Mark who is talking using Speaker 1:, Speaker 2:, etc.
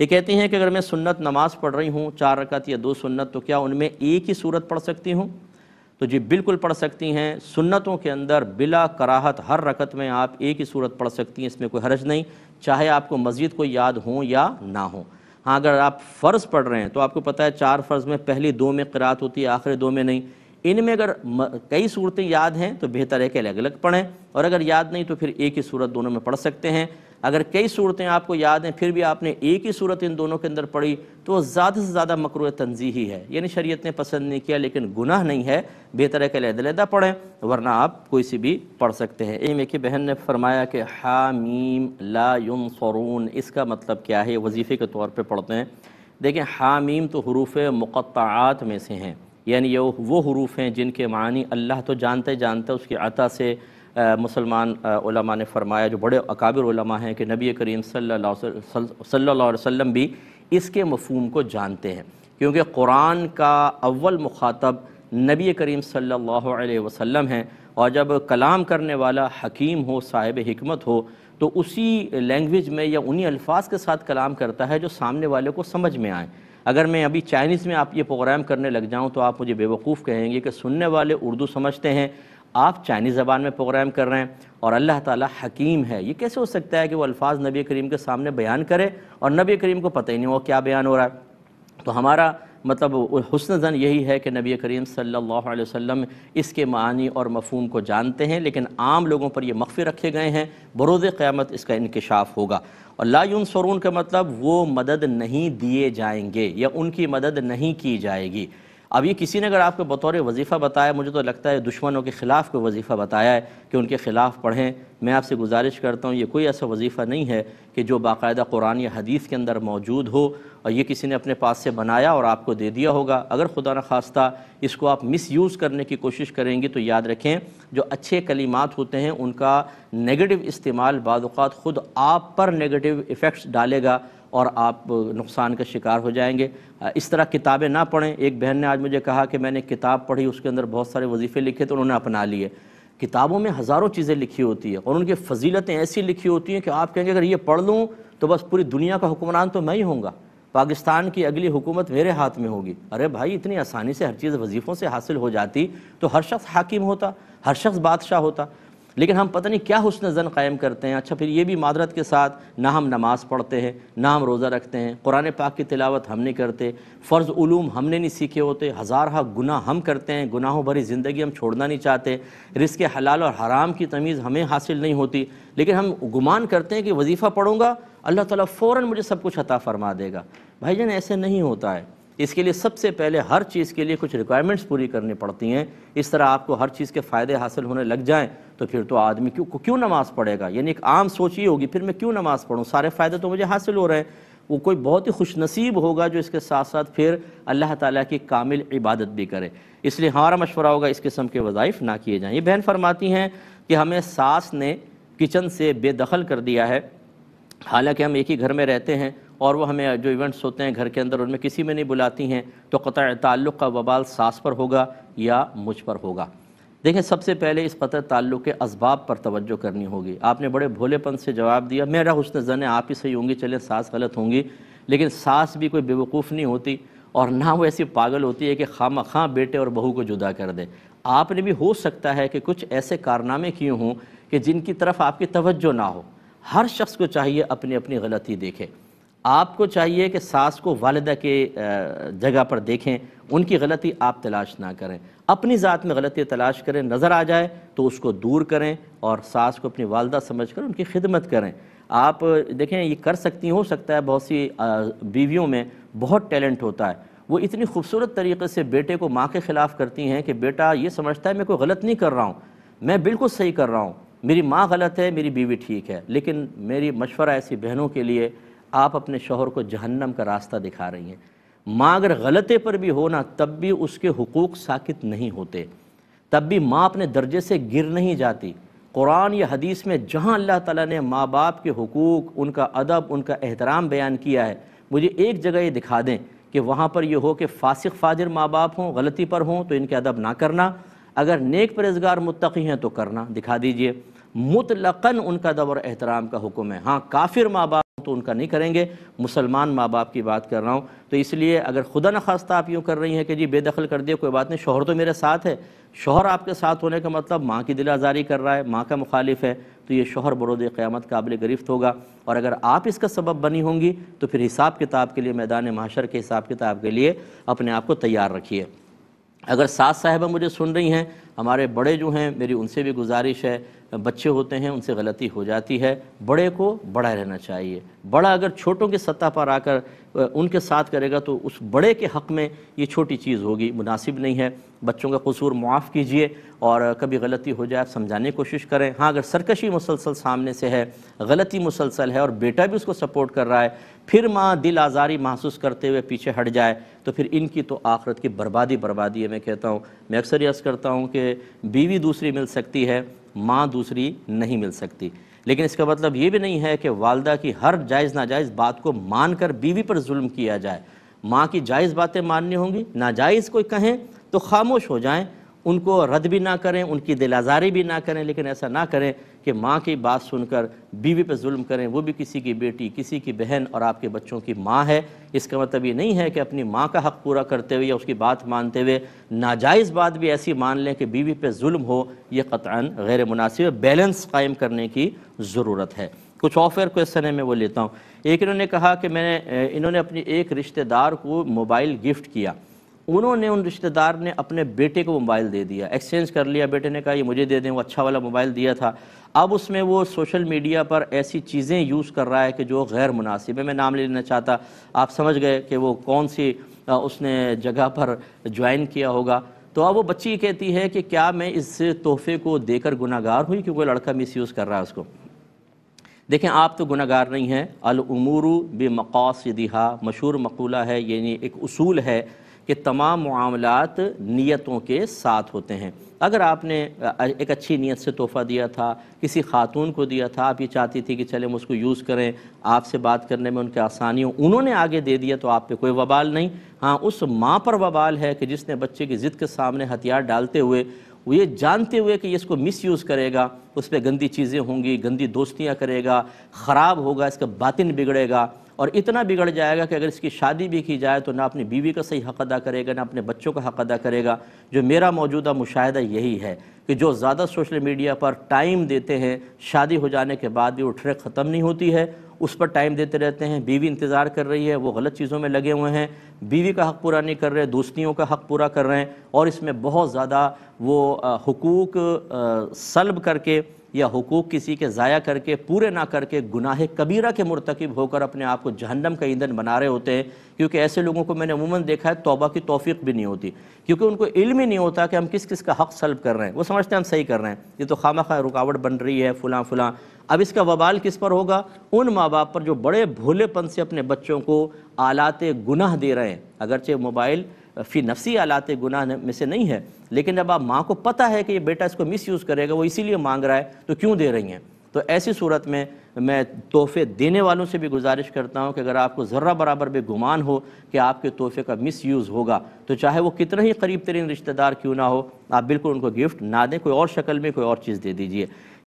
Speaker 1: ये कहती हैं कि अगर मैं सुन्नत नमाज पढ़ रही हूँ चार रकत या दो सुन्नत तो क्या उनमें एक ही सूरत पढ़ सकती हूँ तो जी बिल्कुल पढ़ सकती हैं सुन्नतों के अंदर बिला कराहत हर रकत में आप एक ही सूरत पढ़ सकती हैं इसमें कोई हर्ज नहीं चाहे आपको मस्जिद को याद हो या ना हो हाँ अगर आप फ़र्ज़ पढ़ रहे हैं तो आपको पता है चार फ़र्ज़ में पहली दो में करात होती है आखिरी दो में नहीं इनमें अगर कई सूरतें याद हैं तो बेहतर है कि अलग अलग पढ़ें और अगर याद नहीं तो फिर एक ही सूरत दोनों में पढ़ सकते हैं अगर कई सूरतें आपको याद हैं फिर भी आपने एक ही सूरत इन दोनों के अंदर पढ़ी तो वो ज़्यादा से ज़्यादा मकर तनजी ही है यानी शरीयत ने पसंद नहीं किया लेकिन गुनाह नहीं है बेहतर है कि लहदा पढ़ें वरना आप कोई सी भी पढ़ सकते हैं एम एक की बहन ने फरमाया कि हामीम ला युम फ़रून इसका मतलब क्या है वजीफ़े के तौर पर पढ़ते हैं देखें हामीम तो हरूफ मुक़ात में से हैं यानी ये वो हरूफ हैं जिनके मानी अल्लाह तो जानते जानते उसकी अता से मुसलमान उलमा ने फरमाया जो बड़े अकाबिर उलमा हैं कि नबी करीम अलैहि वसल्लम भी इसके मफहम को जानते हैं क्योंकि कुरान का अव्वल मुखातब नबी करीम सल्लल्लाहु अलैहि वसल्लम हैं और जब कलाम करने वाला हकीम हो साहिब हिकमत हो तो उसी लैंग्वेज में या उन्हीं अल्फाज के साथ कलाम करता है जो सामने वाले को समझ में आए अगर मैं अभी चाइनीज़ में आप ये प्रोग्राम करने लग जाऊँ तो आप मुझे बेवकूफ़ कहेंगे कि सुनने वाले उर्दू समझते हैं आप चाइनीज़ ज़बान में प्रोग्राम कर रहे हैं और अल्लाह ताला हकीम है ये कैसे हो सकता है कि वो अल्फाज नबी करीम के सामने बयान करे और नबी करीम को पता ही नहीं हो क्या बयान हो रहा है तो हमारा मतलब हसन जन यही है कि नबी करीम सल्लल्लाहु अलैहि वसल्लम इसके मानी और मफहम को जानते हैं लेकिन आम लोगों पर ये मख्फी रखे गए हैं बरोज़ क़्यामत इसका इंकशाफ होगा और लायुन सरून का मतलब वो मदद नहीं दिए जाएंगे या उनकी मदद नहीं की जाएगी अब ये किसी ने अगर आपको बतौर वजीफ़ा बताया मुझे तो लगता है दुश्मनों के ख़िलाफ़ कोई वजीफ़ा बताया है कि उनके ख़िलाफ़ पढ़ें मैं आपसे गुजारिश करता हूँ ये कोई ऐसा वजीफ़ा नहीं है कि जो बाकायदा कुरान या हदीस के अंदर मौजूद हो और ये किसी ने अपने पास से बनाया और आपको दे दिया होगा अगर खुदा न खास्ता इसको आप मिस यूज़ करने की कोशिश करेंगी तो याद रखें जो अच्छे कलीमात होते हैं उनका नेगेटिव इस्तेमाल बाद ख़ुद आप पर नेगेटिव इफ़ेक्ट्स डालेगा और आप नुकसान का शिकार हो जाएंगे इस तरह किताबें ना पढ़ें एक बहन ने आज मुझे कहा कि मैंने किताब पढ़ी उसके अंदर बहुत सारे वजीफ़े लिखे तो उन्होंने अपना लिए किताबों में हज़ारों चीज़ें लिखी होती है और उनकी फजीलतें ऐसी लिखी होती हैं कि आप कहेंगे अगर ये पढ़ लूँ तो बस पूरी दुनिया का हुक्मरान तो मैं ही होऊंगा पाकिस्तान की अगली हुकूमत मेरे हाथ में होगी अरे भाई इतनी आसानी से हर चीज़ वजीफ़ों से हासिल हो जाती तो हर शख्स हाकिम होता हर शख्स बादशाह होता लेकिन हम पता नहीं क्या हसन जन कायम करते हैं अच्छा फिर ये भी मादरत के साथ ना हम नमाज़ पढ़ते हैं ना हम रोज़ा रखते हैं कुरान पाक की तिलावत हम नहीं करते फ़र्ज़ ूम हमने नहीं सीखे होते हज़ार हा गुना हम करते हैं गुनाहों भरी ज़िंदगी हम छोड़ना नहीं चाहते रिस्क हलाल और हराम की तमीज़ हमें हासिल नहीं होती लेकिन हम गुमान करते हैं कि वजीफ़ा पढ़ूँगा अल्लाह ताला फ़ौर मुझे सब कुछ अता फ़रमा देगा भाई जान ऐसे नहीं होता है इसके लिए सबसे पहले हर चीज़ के लिए कुछ रिक्वायरमेंट्स पूरी करनी पड़ती हैं इस तरह आपको हर चीज़ के फ़ायदे हासिल होने लग जाएं तो फिर तो आदमी क्यों क्यों नमाज़ पढ़ेगा यानी एक आम सोच ये होगी फिर मैं क्यों नमाज़ पढ़ूँ सारे फ़ायदे तो मुझे हासिल हो रहे हैं वो कोई बहुत ही खुश नसीब होगा जो इसके साथ साथ फिर अल्लाह ताला की कामिल इबादत भी करे इसलिए हमारा मशवरा होगा इस किस्म के वज़ाइफ ना किए जाएँ ये बहन फरमाती हैं कि हमें सास ने किचन से बेदखल कर दिया है हालांकि हम एक ही घर में रहते हैं और वो हमें जो इवेंट्स होते हैं घर के अंदर उनमें किसी में नहीं बुलाती हैं तो कत ताल्लुक़ का वबाल सास पर होगा या मुझ पर होगा देखें सबसे पहले इस क़त ताल्लुक़ के इसबाब पर तवज्जो करनी होगी आपने बड़े भोलेपन से जवाब दिया मेरा हुसन जन है आप ही सही होंगी चलें सास गलत होंगी लेकिन सास भी कोई बेवकूफ़ नहीं होती और ना वो ऐसी पागल होती है कि खामा खां बेटे और बहू को जुदा कर दे आपने भी हो सकता है कि कुछ ऐसे कारनामे किए हों कि जिनकी तरफ आपकी तवज्जो ना हो हर शख्स को चाहिए अपनी अपनी गलती देखे आपको चाहिए कि सास को वालदा के जगह पर देखें उनकी गलती आप तलाश ना करें अपनी ज़ात में गलती तलाश करें नज़र आ जाए तो उसको दूर करें और सास को अपनी वालदा समझ कर उनकी खिदमत करें आप देखें ये कर सकती हो सकता है बहुत सी बीवियों में बहुत टैलेंट होता है वो इतनी खूबसूरत तरीके से बेटे को माँ के ख़िलाफ़ करती हैं कि बेटा ये समझता है मैं कोई गलत नहीं कर रहा हूँ मैं बिल्कुल सही कर रहा हूँ मेरी माँ गलत है मेरी बीवी ठीक है लेकिन मेरी मशवरा ऐसी बहनों के लिए आप अपने शोहर को जहन्नम का रास्ता दिखा रही हैं माँ अगर गलते पर भी हो ना तब भी उसके हकूक़ साकित नहीं होते तब भी माँ अपने दर्जे से गिर नहीं जाती कुरान या हदीस में जहाँ अल्लाह ताला ने माँ बाप के हकूक़ उनका अदब उनका एहतराम बयान किया है मुझे एक जगह ये दिखा दें कि वहाँ पर यह हो कि फासिक फाजिर माँ बाप हों गलती पर हों तो इनके अदब ना करना अगर नेक परहेजगार मुतकी हैं तो करना दिखा दीजिए मुतलकन उनका अदब और एहतराम का हुक्म है हाँ काफिर माँ बाप तो उनका नहीं करेंगे मुसलमान माँ बाप की बात कर रहा हूँ तो इसलिए अगर खुदा न आप यूँ कर रही हैं कि जी बेदखल कर दिए कोई बात नहीं शोहर तो मेरे साथ है शोहर आपके साथ होने का मतलब माँ की दिल आज़ारी कर रहा है माँ का मुखालिफ है तो ये शोहर बरोद क़्यामत काबिल गिरफ्त होगा और अगर आप इसका सबब बनी होंगी तो फिर हिसाब किताब के लिए मैदान माशर के हिसाब किताब के लिए अपने आप को तैयार रखिए अगर सास साहबा मुझे सुन रही हैं हमारे बड़े जो हैं मेरी उनसे भी गुजारिश है बच्चे होते हैं उनसे गलती हो जाती है बड़े को बड़ा रहना चाहिए बड़ा अगर छोटों की सतह पर आकर उनके साथ करेगा तो उस बड़े के हक़ में ये छोटी चीज़ होगी मुनासिब नहीं है बच्चों का कसूर मुआफ़ कीजिए और कभी गलती हो जाए समझाने की कोशिश करें हाँ अगर सरकशी मुसलसल सामने से है गलती मुसलसल है और बेटा भी उसको सपोर्ट कर रहा है फिर माँ दिल आज़ारी महसूस करते हुए पीछे हट जाए तो फिर इनकी तो आखरत की बर्बादी बर्बादी है मैं कहता हूँ मैं अक्सर यस करता हूँ कि बीवी दूसरी मिल सकती है माँ दूसरी नहीं मिल सकती लेकिन इसका मतलब ये भी नहीं है कि वालदा की हर जायज़ नाजायज़ बात को मान कर बीवी पर जुल्म किया जाए माँ की जायज़ बातें माननी होंगी नाजायज़ कोई कहें तो खामोश हो जाएं उनको रद्द भी ना करें उनकी दिलाजारी भी ना करें लेकिन ऐसा ना करें कि माँ की बात सुनकर बीवी पर जुल्म करें वो भी किसी की बेटी किसी की बहन और आपके बच्चों की माँ है इसका मतलब ये नहीं है कि अपनी माँ का हक़ पूरा करते हुए या उसकी बात मानते हुए नाजायज़ बात भी ऐसी मान लें कि बीवी पर जुल्म हो ये कतान गैर मुनासिब बैलेंस कायम करने की ज़रूरत है कुछ ऑफर क्वेश्चन है मैं वो लेता हूँ एक इन्होंने कहा कि मैंने इन्होंने अपनी एक रिश्तेदार को मोबाइल गिफ्ट किया उन्होंने उन रिश्तेदार ने अपने बेटे को मोबाइल दे दिया एक्सचेंज कर लिया बेटे ने कहा ये मुझे दे दें वो अच्छा वाला मोबाइल दिया था अब उसमें वो सोशल मीडिया पर ऐसी चीज़ें यूज़ कर रहा है कि जो गैर मुनासिब है मैं नाम लेना चाहता आप समझ गए कि वो कौन सी उसने जगह पर ज्वाइन किया होगा तो अब वो बच्ची कहती है कि क्या मैं इस तोहफे को देकर गुनागार हुई क्योंकि लड़का यूज़ कर रहा है उसको देखें आप तो गुनागार नहीं हैं अलमूरू बे मकासदिहा मशहूर मकूला है यानी एक असूल है कि तमाम मामलात नीयतों के साथ होते हैं अगर आपने एक अच्छी नीयत से तोहफ़ा दिया था किसी खातून को दिया था आप ये चाहती थी कि चले हम उसको यूज़ करें आपसे बात करने में उनके आसानी हो उन्होंने आगे दे दिया तो आप पे कोई वबाल नहीं हाँ उस माँ पर वबाल है कि जिसने बच्चे की ज़िद के सामने हथियार डालते हुए वो ये जानते हुए कि ये इसको मिसयूज़ करेगा उस पर गंदी चीज़ें होंगी गंदी दोस्तियाँ करेगा ख़राब होगा इसका बातिन बिगड़ेगा और इतना बिगड़ जाएगा कि अगर इसकी शादी भी की जाए तो ना अपनी बीवी का सही हक़ अदा करेगा ना अपने बच्चों का हक़ अदा करेगा जो मेरा मौजूदा मुशाह यही है कि जो ज़्यादा सोशल मीडिया पर टाइम देते हैं शादी हो जाने के बाद भी वो ट्रैक ख़त्म नहीं होती है उस पर टाइम देते रहते हैं बीवी इंतज़ार कर रही है वो गलत चीज़ों में लगे हुए हैं बीवी का हक़ पूरा नहीं कर रहे दोस्तियों का हक़ पूरा कर रहे हैं और इसमें बहुत ज़्यादा वो हकूक़ सलब करके या हकूक़ किसी के ज़ाया करके पूरे ना करके गुनाह कबीरा के मरतकब होकर अपने आप को जहन्नम का ईंधन बना रहे होते हैं क्योंकि ऐसे लोगों को मैंने अमूमन देखा है तोबा की तोफ़ी भी नहीं होती क्योंकि उनको इल्म ही नहीं होता कि हम किस किस का हक़ सल्ब कर रहे हैं वो समझते हैं हम सही कर रहे हैं ये तो खामा खा रुकावट बन रही है फ़लाँ फ़लाँ अब इसका वबाल किस पर होगा उन माँ बाप पर जो बड़े भोलेपन से अपने बच्चों को आलाते गुनाह दे रहे हैं अगरचे मोबाइल फ़ी नफसी आलाते गुनाह में से नहीं है लेकिन जब आप माँ को पता है कि ये बेटा इसको मिस यूज़ करेगा वो इसीलिए मांग रहा है तो क्यों दे रही हैं तो ऐसी सूरत में मैं तोहफे देने वालों से भी गुजारिश करता हूँ कि अगर आपको ज़र्रा बराबर भी गुमान हो कि आपके तोहफे का मिस यूज़ होगा तो चाहे वो कितना ही करीब तरीन रिश्तेदार क्यों ना हो आप बिल्कुल उनको गिफ्ट ना दें कोई और शक्ल में कोई और चीज़ दे दीजिए